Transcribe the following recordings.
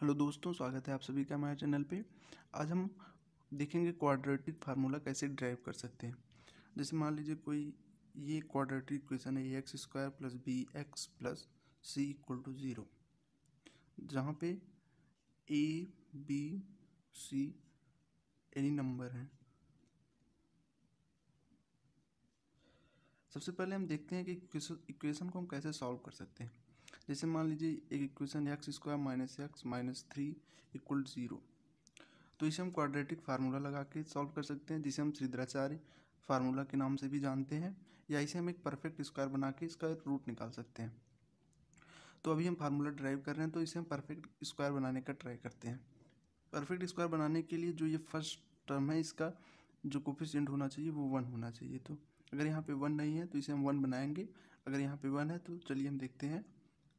hello दोस्तों स्वागत है आप सभी का हमारे चैनल पे आज हम देखेंगे क्वाड्रेटिक फार्मूला कैसे ड्राइव कर सकते हैं जैसे मान लीजिए कोई ये क्वाड्रेटिक इक्वेशन है x square plus b x plus c equal to zero जहाँ पे a b c any number हैं सबसे पहले हम देखते हैं कि इक्वेशन को हम कैसे सॉल्व कर सकते हैं जैसे मान लीजिए एक equation x square minus x minus three equal zero तो इसे हम क्वाड्रेटिक फार्मूला लगा के सॉल्व कर सकते हैं जिसे हम श्रीद्राचार्य फार्मूला के नाम से भी जानते हैं या इसे हम एक परफेक्ट स्क्वायर बना के इसका रूट निकाल सकते हैं तो अभी हम फार्मूला ड्राइव कर रहे हैं तो इसे हम परफेक्ट स्क्वायर बनाने का ट्राई करते हैं परफेक्ट स्क्वायर बनाने के लिए जो ये फर्स्ट टर्म है इसका जो कोफिशेंट होना चाहिए वो वन होना चाहिए तो अगर यहाँ पे वन नहीं है तो इसे हम वन बनाएंगे अगर यहाँ पे वन है तो चलिए हम देखते हैं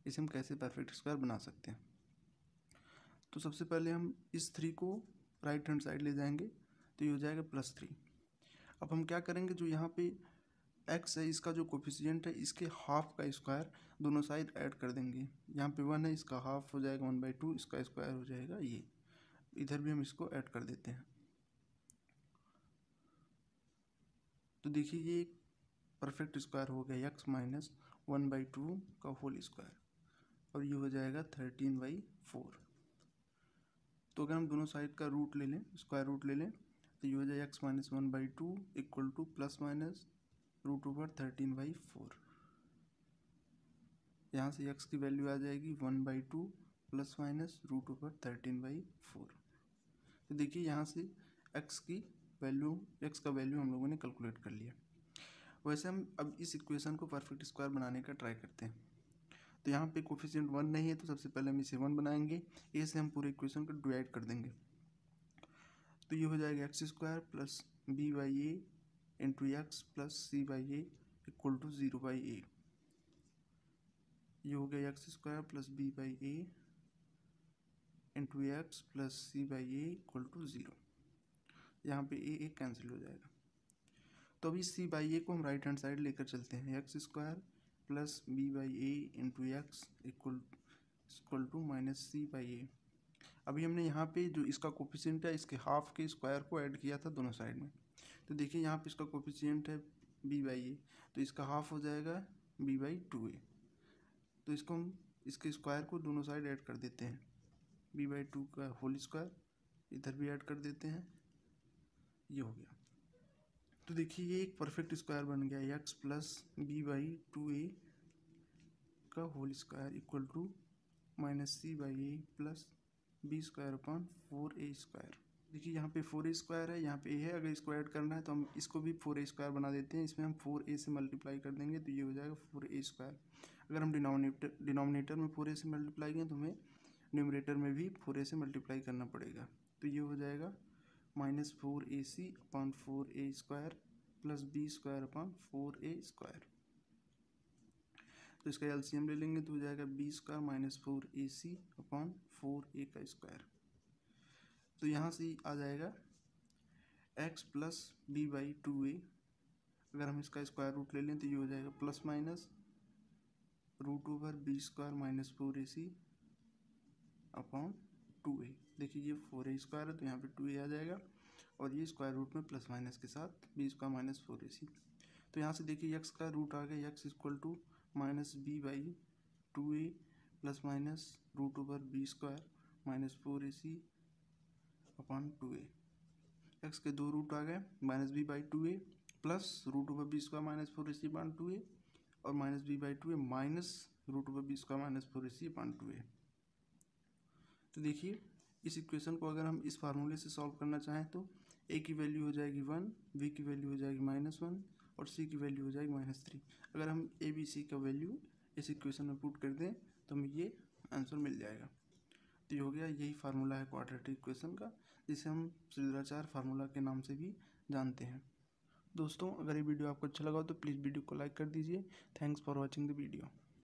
इसे हम कैसे परफेक्ट स्क्वायर बना सकते हैं तो सबसे पहले हम इस थ्री को राइट हैंड साइड ले जाएंगे तो ये हो जाएगा प्लस थ्री अब हम क्या करेंगे जो यहाँ पे एक्स है इसका जो कोफिशियंट है इसके हाफ का स्क्वायर दोनों साइड ऐड कर देंगे यहाँ पे वन है इसका हाफ हो जाएगा वन बाई टू इसका स्क्वायर हो जाएगा ये इधर भी हम इसको ऐड कर देते हैं तो देखिए ये परफेक्ट स्क्वायर हो गया x minus one by two का होल स्क्वायर और ये हो जाएगा थर्टीन बाई फोर तो अगर हम दोनों साइड का रूट ले लें स्क्वायर रूट ले लें तो ये हो जाएगा x minus one by two equal to plus minus root over thirteen by four यहाँ से एक्स की वैल्यू आ जाएगी one by two plus minus root over thirteen by four तो देखिए यहाँ से एक्स की वैल्यू एक्स का वैल्यू हम लोगों ने कैलकुलेट कर लिया वैसे हम अब इस इक्वेशन को परफेक्ट स्क्वायर बनाने का ट्राई करते हैं तो यहाँ पे कोफिशियंट वन नहीं है तो सबसे पहले हम इसे वन बनाएंगे ए से हम पूरे इक्वेशन को डिवाइड कर देंगे तो ये हो जाएगा x square plus b by a into x plus c by a equal to zero by a ये हो गया x square plus b by a into x plus c by a equal to zero यहाँ पे ए ए cancel हो जाएगा तो अभी सी by ए को हम राइट हैंड साइड लेकर चलते हैं x square plus b by a into x equal equal to minus c by a अभी हमने यहाँ पे जो इसका कोफिशियंट है इसके हाफ के स्क्वायर को ऐड किया था दोनों साइड में तो देखिए यहाँ पे इसका कोफिशियंट है बी बाई ए तो इसका हाफ हो जाएगा बी बाई टू ए तो इसको हम इसके स्क्वायर को दोनों साइड ऐड कर देते हैं बी बाई टू का होल स्क्वायर इधर भी ऐड कर देते हैं ये हो गया तो देखिए ये एक परफेक्ट स्क्वायर बन गया x plus b by two a का whole square equal to minus c by a plus b square upon four a square देखिए यहाँ पे फोर ए स्क्वायर है यहाँ पे ए है अगर इसको ऐड करना है तो हम इसको भी फोर ए स्क्वायर बना देते हैं इसमें हम फोर ए से मल्टीप्लाई कर देंगे तो ये हो जाएगा फोर ए स्क्वायर अगर हम डिनोमिनेटर डिनोमिनेटर में फोर ए से मल्टीप्लाई करें तो हमें न्यूमिनेटर में भी फोर ए से मल्टीप्लाई करना पड़ेगा तो ये हो जाएगा minus four a c upon four a square plus b square upon four a square तो इसका एलसीएम ले लेंगे तो हो जाएगा b square minus four a c upon four a का स्क्वायर तो यहाँ से आ जाएगा x plus b by two a अगर हम इसका स्क्वायर रूट ले लें तो ये हो जाएगा plus minus root over b square minus four a c upon two a देखिए ये फोर ए स्क्वायर है तो यहाँ पे टू ए आ जाएगा और ये स्क्वायर रूट में प्लस माइनस के साथ b square minus four a c तो यहाँ से देखिए यक्स का रूट आ गया x equal to minus b by two a plus minus root over b square minus four a c upon two a x के दो रूट आ गए minus b by two a plus root over b square minus four a c upon two ए और minus b by two a minus root over b square minus four a c upon two a तो देखिए इस equation को अगर हम इस फार्मूले से सॉल्व करना चाहें तो ए की वैल्यू हो जाएगी वन बी की वैल्यू हो जाएगी माइनस वन और सी की वैल्यू हो जाएगी माइनस थ्री अगर हम ए बी सी का वैल्यू इस इक्वेशन में पुट कर दें तो हमें ये आंसर मिल जाएगा तो ये हो गया यही फार्मूला है क्वाड्रेटिक इक्वेशन का जिसे हम सिद्धाचार फार्मूला के नाम से भी जानते हैं दोस्तों अगर ये वीडियो आपको अच्छा लगा हो तो प्लीज़ वीडियो को लाइक कर दीजिए thanks for watching the video